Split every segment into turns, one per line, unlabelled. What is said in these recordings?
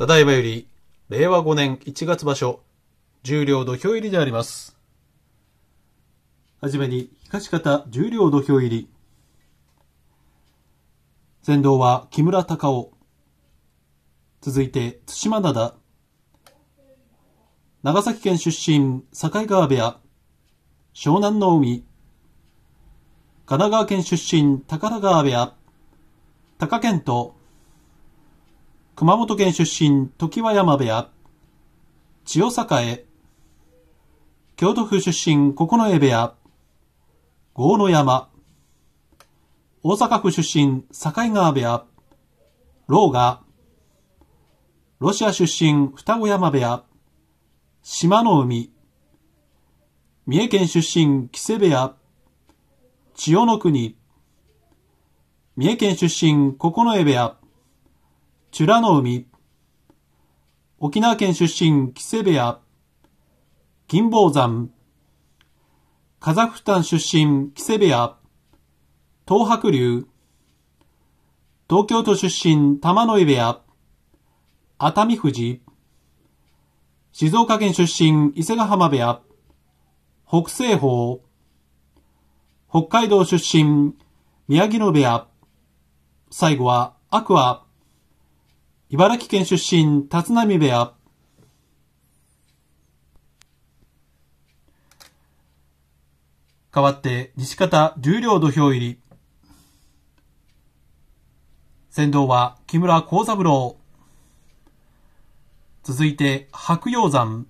ただいまより、令和5年1月場所、重量土俵入りであります。はじめに、東方重量土俵入り。先導は木村隆夫。続いて、津島灘。長崎県出身、境川部屋。湘南の海。神奈川県出身、高田川部屋。高健と熊本県出身、常盤山部屋。千代栄。京都府出身、九重部屋。豪ノ山。大阪府出身、境川部屋。老が。ロシア出身、双子山部屋。島の海。三重県出身、木瀬部屋。千代の国。三重県出身、九重部屋。美らの海。沖縄県出身、木瀬部屋。金坊山。カザフスタン出身、木瀬部屋。東白龍。東京都出身、玉野井部屋。熱海富士。静岡県出身、伊勢ヶ浜部屋。北西方。北海道出身、宮城野部屋。最後は、アクア。茨城県出身、立浪部屋。変わって、西方十両土俵入り。先導は木村幸三郎。続いて、白鷹山。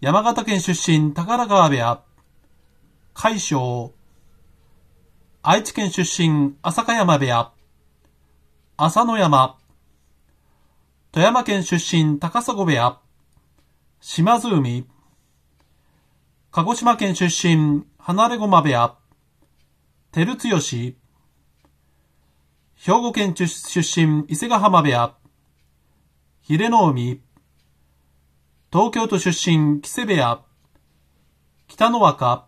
山形県出身、宝川部屋。海将。愛知県出身、浅香山部屋。浅野山。富山県出身高砂部屋、島津海。鹿児島県出身離れ駒部屋、照強。兵庫県出身伊勢ヶ浜部屋、秀の海。東京都出身木瀬部屋、北の若。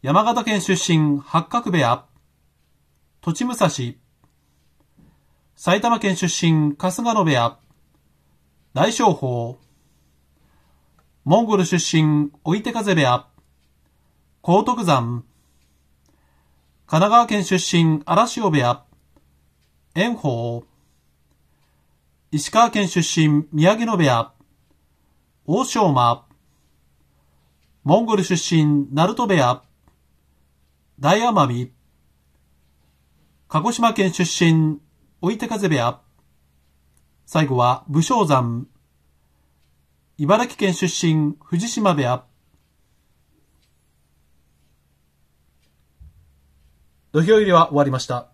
山形県出身八角部屋、土地武蔵。埼玉県出身、春日野部屋。大翔鵬。モンゴル出身、追手風部屋。高徳山。神奈川県出身、荒汐部屋。炎鵬。石川県出身、宮城野部屋。大正馬。モンゴル出身、鳴門部屋。大奄美。鹿児島県出身、追手風部屋。最後は武将山。茨城県出身、藤島部屋。土俵入りは終わりました。